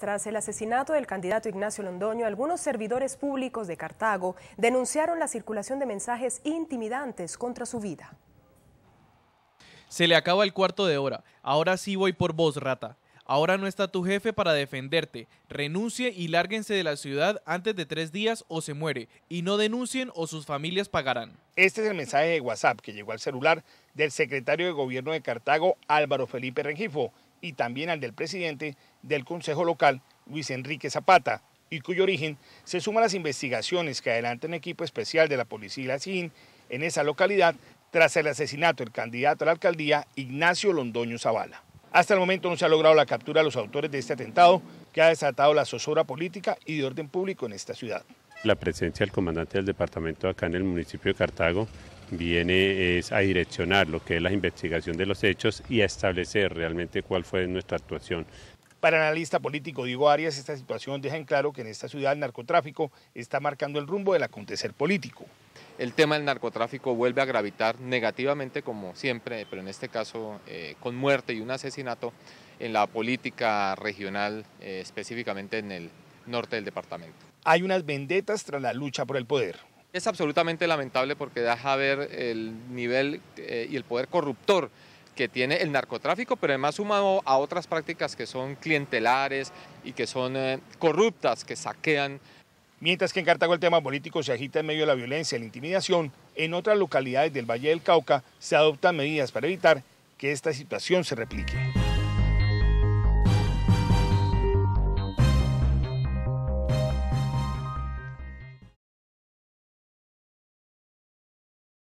Tras el asesinato del candidato Ignacio Londoño, algunos servidores públicos de Cartago denunciaron la circulación de mensajes intimidantes contra su vida. Se le acaba el cuarto de hora. Ahora sí voy por vos, rata. Ahora no está tu jefe para defenderte. Renuncie y lárguense de la ciudad antes de tres días o se muere. Y no denuncien o sus familias pagarán. Este es el mensaje de WhatsApp que llegó al celular del secretario de gobierno de Cartago, Álvaro Felipe Rengifo, y también al del presidente del Consejo Local, Luis Enrique Zapata, y cuyo origen se suma a las investigaciones que adelanta un equipo especial de la Policía y la CIN en esa localidad tras el asesinato del candidato a la alcaldía Ignacio Londoño Zavala. Hasta el momento no se ha logrado la captura de los autores de este atentado que ha desatado la zozobra política y de orden público en esta ciudad. La presencia del comandante del departamento acá en el municipio de Cartago viene es a direccionar lo que es la investigación de los hechos y a establecer realmente cuál fue nuestra actuación. Para el analista político Diego Arias, esta situación deja en claro que en esta ciudad el narcotráfico está marcando el rumbo del acontecer político. El tema del narcotráfico vuelve a gravitar negativamente, como siempre, pero en este caso eh, con muerte y un asesinato en la política regional, eh, específicamente en el norte del departamento. Hay unas vendetas tras la lucha por el poder. Es absolutamente lamentable porque deja ver el nivel eh, y el poder corruptor que tiene el narcotráfico, pero además sumado a otras prácticas que son clientelares y que son eh, corruptas, que saquean. Mientras que en Cartago el tema político se agita en medio de la violencia y la intimidación, en otras localidades del Valle del Cauca se adoptan medidas para evitar que esta situación se replique.